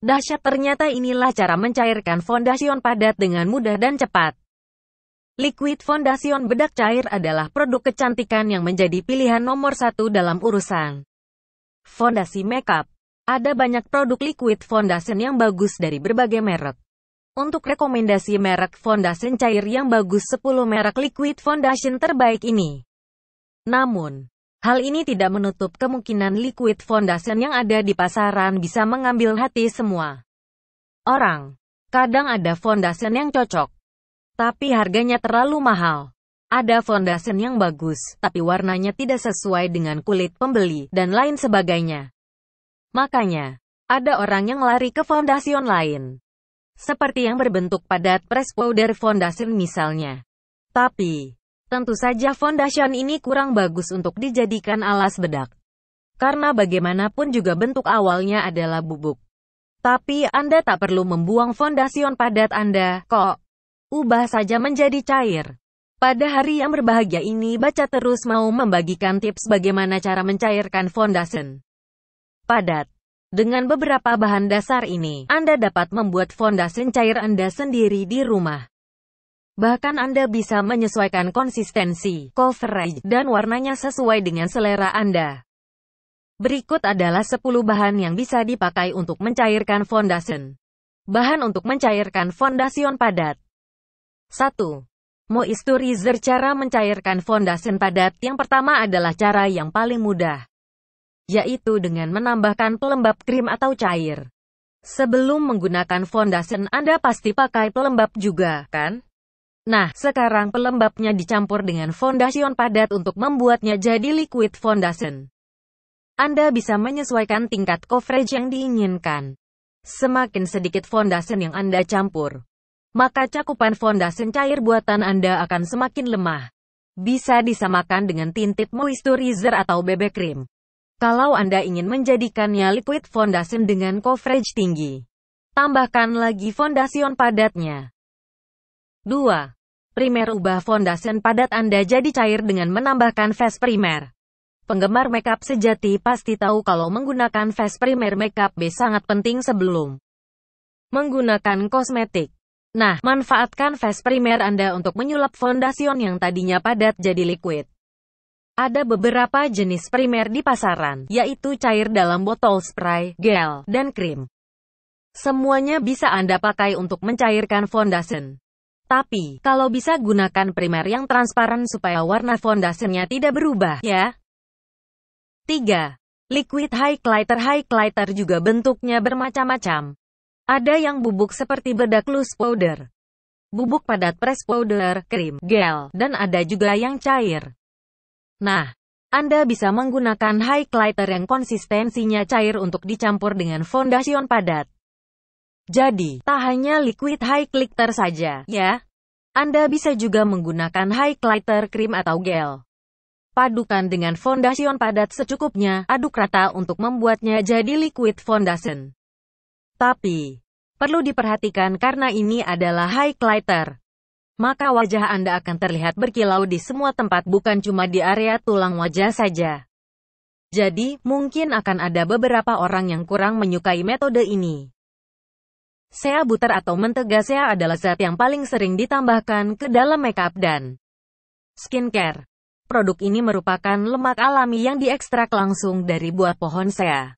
Dahsyat ternyata inilah cara mencairkan fondasion padat dengan mudah dan cepat. Liquid Foundation Bedak Cair adalah produk kecantikan yang menjadi pilihan nomor satu dalam urusan fondasi makeup. Ada banyak produk liquid foundation yang bagus dari berbagai merek. Untuk rekomendasi merek foundation cair yang bagus 10 merek liquid foundation terbaik ini. Namun, Hal ini tidak menutup kemungkinan liquid foundation yang ada di pasaran bisa mengambil hati semua orang. Kadang ada foundation yang cocok, tapi harganya terlalu mahal. Ada foundation yang bagus, tapi warnanya tidak sesuai dengan kulit pembeli, dan lain sebagainya. Makanya, ada orang yang lari ke foundation lain. Seperti yang berbentuk padat press powder foundation misalnya. Tapi, Tentu saja foundation ini kurang bagus untuk dijadikan alas bedak. Karena bagaimanapun juga bentuk awalnya adalah bubuk. Tapi Anda tak perlu membuang foundation padat Anda, kok. Ubah saja menjadi cair. Pada hari yang berbahagia ini baca terus mau membagikan tips bagaimana cara mencairkan foundation padat. Dengan beberapa bahan dasar ini, Anda dapat membuat foundation cair Anda sendiri di rumah. Bahkan Anda bisa menyesuaikan konsistensi, coverage, dan warnanya sesuai dengan selera Anda. Berikut adalah 10 bahan yang bisa dipakai untuk mencairkan foundation. Bahan untuk mencairkan fondasi padat. 1. Moisturizer Cara mencairkan fondasi padat yang pertama adalah cara yang paling mudah, yaitu dengan menambahkan pelembab krim atau cair. Sebelum menggunakan fondasi, Anda pasti pakai pelembab juga, kan? Nah, sekarang pelembabnya dicampur dengan foundation padat untuk membuatnya jadi liquid foundation. Anda bisa menyesuaikan tingkat coverage yang diinginkan. Semakin sedikit foundation yang Anda campur, maka cakupan foundation cair buatan Anda akan semakin lemah. Bisa disamakan dengan tinted moisturizer atau BB cream. Kalau Anda ingin menjadikannya liquid foundation dengan coverage tinggi, tambahkan lagi foundation padatnya. 2. Primer ubah foundation padat Anda jadi cair dengan menambahkan face primer. Penggemar makeup sejati pasti tahu kalau menggunakan face primer makeup B sangat penting sebelum menggunakan kosmetik. Nah, manfaatkan face primer Anda untuk menyulap foundation yang tadinya padat jadi liquid. Ada beberapa jenis primer di pasaran, yaitu cair dalam botol spray, gel, dan krim. Semuanya bisa Anda pakai untuk mencairkan foundation. Tapi, kalau bisa gunakan primer yang transparan supaya warna fondasinya tidak berubah, ya. 3. Liquid highlighter Highlighter juga bentuknya bermacam-macam. Ada yang bubuk seperti bedak loose powder, bubuk padat press powder, krim, gel, dan ada juga yang cair. Nah, Anda bisa menggunakan highlighter yang konsistensinya cair untuk dicampur dengan foundation padat. Jadi, tak hanya liquid highlighter saja, ya. Anda bisa juga menggunakan highlighter krim atau gel. Padukan dengan foundation padat secukupnya, aduk rata untuk membuatnya jadi liquid foundation. Tapi, perlu diperhatikan karena ini adalah highlighter. Maka wajah Anda akan terlihat berkilau di semua tempat bukan cuma di area tulang wajah saja. Jadi, mungkin akan ada beberapa orang yang kurang menyukai metode ini. Sea butter atau mentega sea adalah zat yang paling sering ditambahkan ke dalam makeup dan skincare. Produk ini merupakan lemak alami yang diekstrak langsung dari buah pohon sea.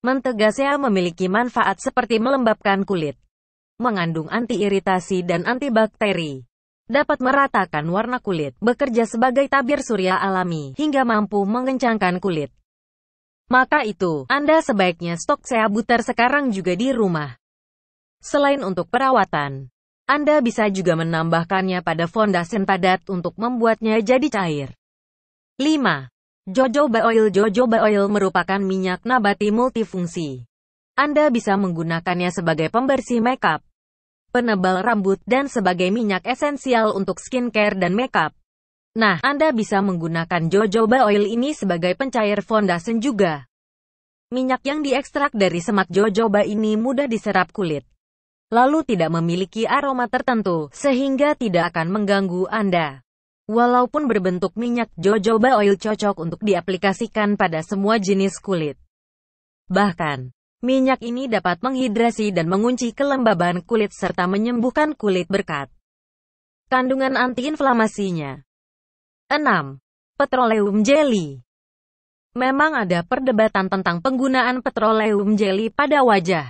Mentega sea memiliki manfaat seperti melembabkan kulit, mengandung antiiritasi dan antibakteri dapat meratakan warna kulit, bekerja sebagai tabir surya alami, hingga mampu mengencangkan kulit. Maka itu, Anda sebaiknya stok sea butter sekarang juga di rumah. Selain untuk perawatan, Anda bisa juga menambahkannya pada fondasen padat untuk membuatnya jadi cair. 5. Jojoba oil Jojoba oil merupakan minyak nabati multifungsi. Anda bisa menggunakannya sebagai pembersih makeup, penebal rambut, dan sebagai minyak esensial untuk skincare dan makeup. Nah, Anda bisa menggunakan jojoba oil ini sebagai pencair fondasen juga. Minyak yang diekstrak dari semak jojoba ini mudah diserap kulit, lalu tidak memiliki aroma tertentu, sehingga tidak akan mengganggu Anda. Walaupun berbentuk minyak, jojoba oil cocok untuk diaplikasikan pada semua jenis kulit. Bahkan, minyak ini dapat menghidrasi dan mengunci kelembaban kulit serta menyembuhkan kulit berkat kandungan antiinflamasinya. 6. Petroleum jelly Memang ada perdebatan tentang penggunaan petroleum jelly pada wajah.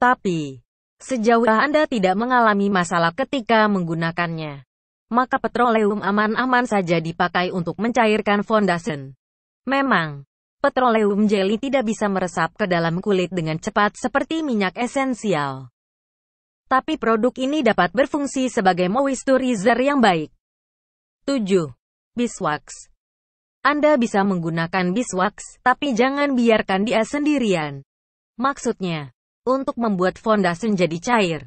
Tapi, Sejauh Anda tidak mengalami masalah ketika menggunakannya, maka petroleum aman-aman saja dipakai untuk mencairkan foundation. Memang, petroleum jelly tidak bisa meresap ke dalam kulit dengan cepat seperti minyak esensial. Tapi produk ini dapat berfungsi sebagai moisturizer yang baik. 7. Biswax Anda bisa menggunakan biswax, tapi jangan biarkan dia sendirian. Maksudnya, untuk membuat fondasi jadi cair.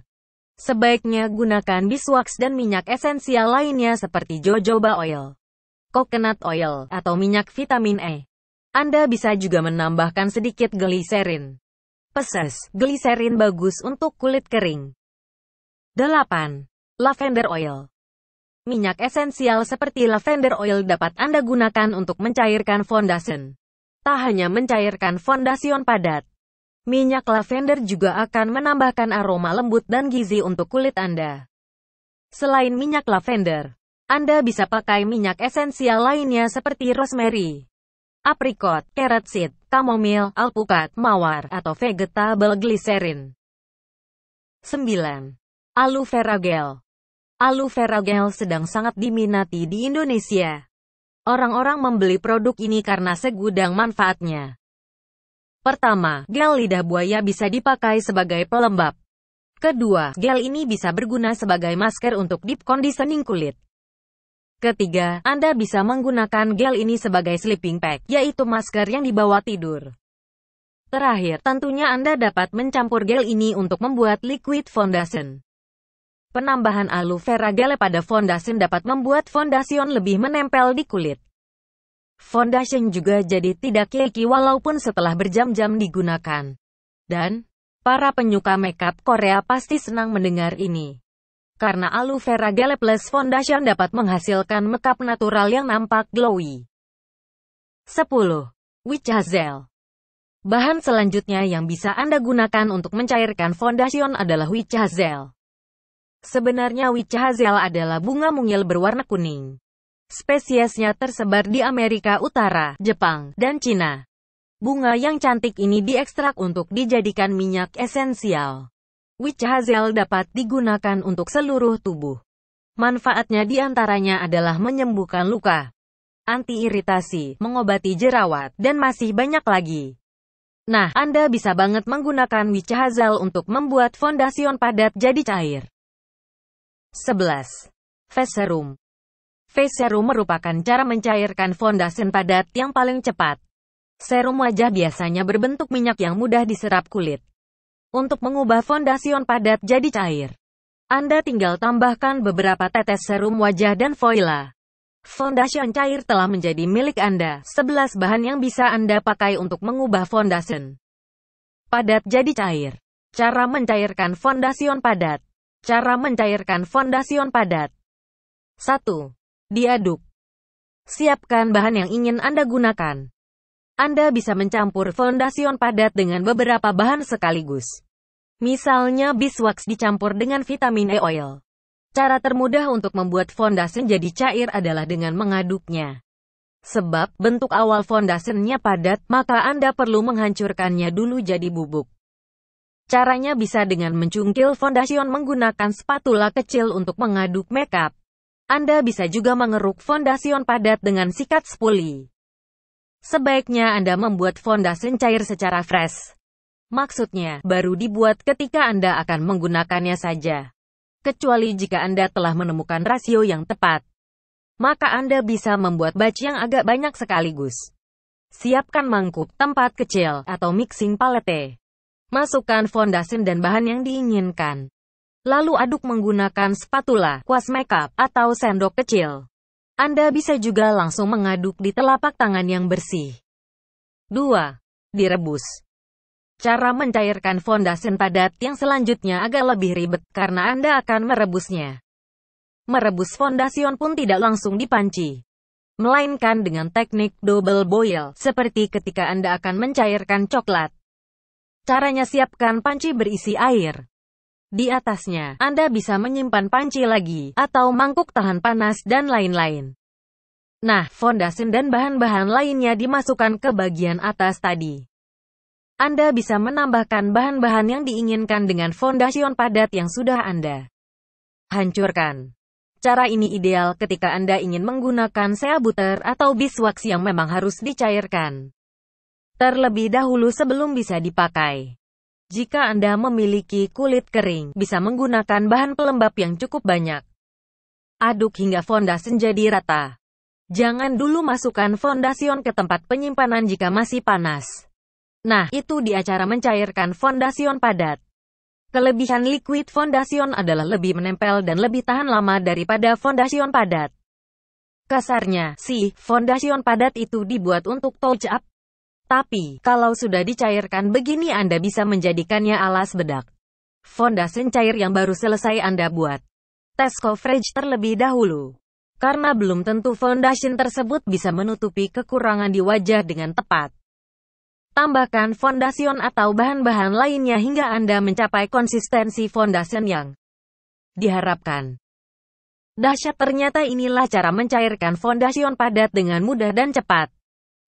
Sebaiknya gunakan biswax dan minyak esensial lainnya seperti jojoba oil, coconut oil, atau minyak vitamin E. Anda bisa juga menambahkan sedikit gliserin. Peses, gliserin bagus untuk kulit kering. 8. Lavender oil Minyak esensial seperti lavender oil dapat Anda gunakan untuk mencairkan fondasi. Tak hanya mencairkan fondasion padat, Minyak lavender juga akan menambahkan aroma lembut dan gizi untuk kulit Anda. Selain minyak lavender, Anda bisa pakai minyak esensial lainnya seperti rosemary, apricot, carrot seed, chamomile, alpukat, mawar, atau vegetable glycerin. 9. Aloe vera gel Aloe vera gel sedang sangat diminati di Indonesia. Orang-orang membeli produk ini karena segudang manfaatnya. Pertama, gel lidah buaya bisa dipakai sebagai pelembab. Kedua, gel ini bisa berguna sebagai masker untuk deep conditioning kulit. Ketiga, Anda bisa menggunakan gel ini sebagai sleeping pack, yaitu masker yang dibawa tidur. Terakhir, tentunya Anda dapat mencampur gel ini untuk membuat liquid foundation. Penambahan aloe vera gel pada foundation dapat membuat foundation lebih menempel di kulit. Foundation juga jadi tidak keki walaupun setelah berjam-jam digunakan. Dan, para penyuka makeup Korea pasti senang mendengar ini. Karena alu Vera Gel Plus Foundation dapat menghasilkan makeup natural yang nampak glowy. 10. Witch Hazel Bahan selanjutnya yang bisa Anda gunakan untuk mencairkan foundation adalah witch hazel. Sebenarnya witch hazel adalah bunga mungil berwarna kuning. Spesiesnya tersebar di Amerika Utara, Jepang, dan Cina. Bunga yang cantik ini diekstrak untuk dijadikan minyak esensial. Witch hazel dapat digunakan untuk seluruh tubuh. Manfaatnya diantaranya adalah menyembuhkan luka, anti-iritasi, mengobati jerawat, dan masih banyak lagi. Nah, Anda bisa banget menggunakan witch hazel untuk membuat fondasion padat jadi cair. 11. Face Face serum merupakan cara mencairkan fondasi padat yang paling cepat. Serum wajah biasanya berbentuk minyak yang mudah diserap kulit. Untuk mengubah fondasion padat jadi cair, Anda tinggal tambahkan beberapa tetes serum wajah dan voila. foundation cair telah menjadi milik Anda. 11 bahan yang bisa Anda pakai untuk mengubah foundation padat jadi cair. Cara mencairkan fondasion padat. Cara mencairkan fondasion padat. 1. Diaduk. Siapkan bahan yang ingin Anda gunakan. Anda bisa mencampur fondasion padat dengan beberapa bahan sekaligus. Misalnya biswax dicampur dengan vitamin E oil. Cara termudah untuk membuat fondasi jadi cair adalah dengan mengaduknya. Sebab, bentuk awal fondasennya padat, maka Anda perlu menghancurkannya dulu jadi bubuk. Caranya bisa dengan mencungkil fondasion menggunakan spatula kecil untuk mengaduk makeup. Anda bisa juga mengeruk fondasion padat dengan sikat spuli. Sebaiknya Anda membuat fondasion cair secara fresh. Maksudnya, baru dibuat ketika Anda akan menggunakannya saja. Kecuali jika Anda telah menemukan rasio yang tepat. Maka Anda bisa membuat batch yang agak banyak sekaligus. Siapkan mangkuk tempat kecil atau mixing palette. Masukkan fondasi dan bahan yang diinginkan. Lalu aduk menggunakan spatula, kuas makeup, atau sendok kecil. Anda bisa juga langsung mengaduk di telapak tangan yang bersih. 2. Direbus. Cara mencairkan fondasen padat yang selanjutnya agak lebih ribet karena Anda akan merebusnya. Merebus fondasion pun tidak langsung dipanci, melainkan dengan teknik double boil, seperti ketika Anda akan mencairkan coklat. Caranya siapkan panci berisi air. Di atasnya, Anda bisa menyimpan panci lagi, atau mangkuk tahan panas, dan lain-lain. Nah, fondasin dan bahan-bahan lainnya dimasukkan ke bagian atas tadi. Anda bisa menambahkan bahan-bahan yang diinginkan dengan fondasion padat yang sudah Anda hancurkan. Cara ini ideal ketika Anda ingin menggunakan sea butter atau biswaks yang memang harus dicairkan. Terlebih dahulu sebelum bisa dipakai. Jika Anda memiliki kulit kering, bisa menggunakan bahan pelembab yang cukup banyak. Aduk hingga fondasi menjadi rata. Jangan dulu masukkan fondasion ke tempat penyimpanan jika masih panas. Nah, itu di acara mencairkan fondasion padat. Kelebihan liquid fondasion adalah lebih menempel dan lebih tahan lama daripada fondasion padat. Kasarnya, si fondasion padat itu dibuat untuk touch up tapi, kalau sudah dicairkan begini Anda bisa menjadikannya alas bedak. Fondasen cair yang baru selesai Anda buat. Tes coverage terlebih dahulu. Karena belum tentu foundation tersebut bisa menutupi kekurangan di wajah dengan tepat. Tambahkan fondasion atau bahan-bahan lainnya hingga Anda mencapai konsistensi fondasion yang diharapkan. Dahsyat ternyata inilah cara mencairkan fondasion padat dengan mudah dan cepat.